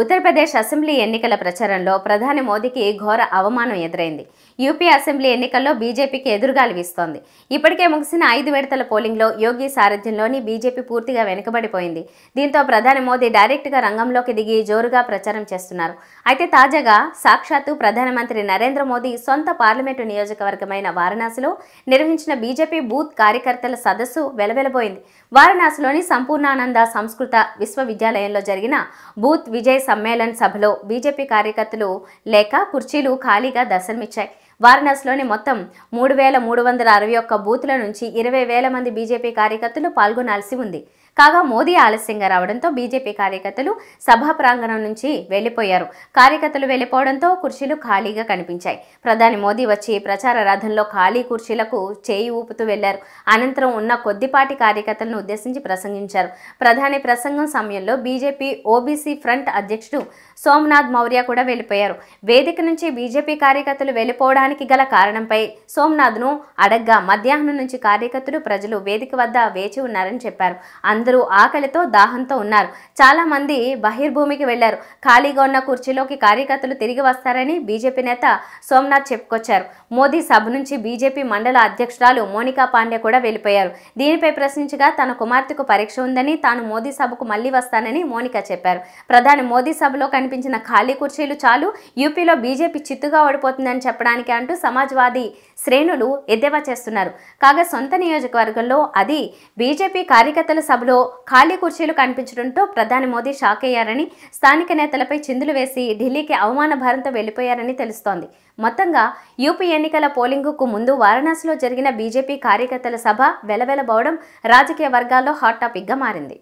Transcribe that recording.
Uttar Pradesh assembly ఎన్నికల ప్రచారంలో ప్రధాని మోదీకి ఘోర అవమానం ఎదురైంది యూపీ అసెంబ్లీ ఎన్నికల్లో బీజేపీకి ఎదురుగాలి వీస్తోంది ఇప్పటికే ముగిసిన ఐదు విడతల పోలింగ్లో యోగి సారథ్యంలోని బీజేపీ పూర్తిగా వెనుకబడిపోయింది దీంతో ప్రధాని మోదీ డైరెక్ట్గా రంగంలోకి దిగి జోరుగా ప్రచారం చేస్తున్నారు అయితే తాజాగా సాక్షాత్తు ప్రధానమంత్రి నరేంద్ర మోదీ సొంత పార్లమెంటు నియోజకవర్గమైన వారణాసిలో నిర్వహించిన బీజేపీ బూత్ కార్యకర్తల సదస్సు వెలవెలబోయింది వారణాసిలోని సంపూర్ణానంద సంస్కృత విశ్వవిద్యాలయంలో జరిగిన బూత్ విజయ్ సమ్మేళన సభలో బీజేపీ కార్యకర్తలు లేక కుర్చీలు ఖాళీగా దర్శనమిచ్చాయి వారణాసిలోని మొత్తం మూడు వేల మూడు వందల అరవై ఒక్క బూతుల నుంచి ఇరవై వేల మంది బీజేపీ కార్యకర్తలు పాల్గొనాల్సి ఉంది కాగా మోదీ ఆలస్యంగా రావడంతో బీజేపీ కార్యకర్తలు సభా ప్రాంగణం నుంచి వెళ్లిపోయారు కార్యకర్తలు వెళ్లిపోవడంతో కుర్చీలు ఖాళీగా కనిపించాయి ప్రధాని మోదీ వచ్చి ప్రచార రథంలో ఖాళీ కుర్చీలకు చేయి ఊపుతూ వెళ్లారు అనంతరం ఉన్న కొద్దిపాటి కార్యకర్తలను ఉద్దేశించి ప్రసంగించారు ప్రధాని ప్రసంగం సమయంలో బీజేపీ ఓబీసీ ఫ్రంట్ అధ్యక్షుడు సోమనాథ్ మౌర్య కూడా వెళ్లిపోయారు వేదిక నుంచి బీజేపీ కార్యకర్తలు వెళ్లిపోవడానికి గల కారణంపై సోమనాథ్ను అడగ్గా మధ్యాహ్నం నుంచి కార్యకర్తలు ప్రజలు వేదిక వద్ద వేచి ఉన్నారని చెప్పారు అందరూ ఆకలితో దాహంతో ఉన్నారు చాలామంది బహిర్భూమికి వెళ్లారు ఖాళీగా ఉన్న కుర్చీలోకి కార్యకర్తలు తిరిగి వస్తారని బీజేపీ నేత సోమనాథ్ చెప్పుకొచ్చారు మోదీ సభ నుంచి బీజేపీ మండల అధ్యక్షురాలు మోనికా పాండే కూడా వెళ్ళిపోయారు దీనిపై ప్రశ్నించగా తన కుమార్తెకు పరీక్ష ఉందని తాను మోదీ సభకు మళ్లీ వస్తానని మోనికా చెప్పారు ప్రధాని మోదీ సభలో కనిపించిన ఖాళీ కుర్చీలు చాలు యూపీలో బీజేపీ చిత్తుగా ఓడిపోతుందని చెప్పడానికి అంటూ సమాజ్వాదీ శ్రేణులు ఎద్దేవా చేస్తున్నారు కాగా సొంత నియోజకవర్గంలో అది బీజేపీ కార్యకర్తల సభలో సభలో ఖాళీ కుర్చీలు కనిపించడంతో ప్రధాని మోదీ షాక్ అయ్యారని స్థానిక నేతలపై చిందులు వేసి ఢిల్లీకి అవమాన భారంతో వెళ్లిపోయారని తెలుస్తోంది మొత్తంగా యూపీ ఎన్నికల పోలింగుకు ముందు వారణాసిలో జరిగిన బీజేపీ కార్యకర్తల సభ వెలవెలబోవడం రాజకీయ వర్గాల్లో హాట్ టాపిక్గా మారింది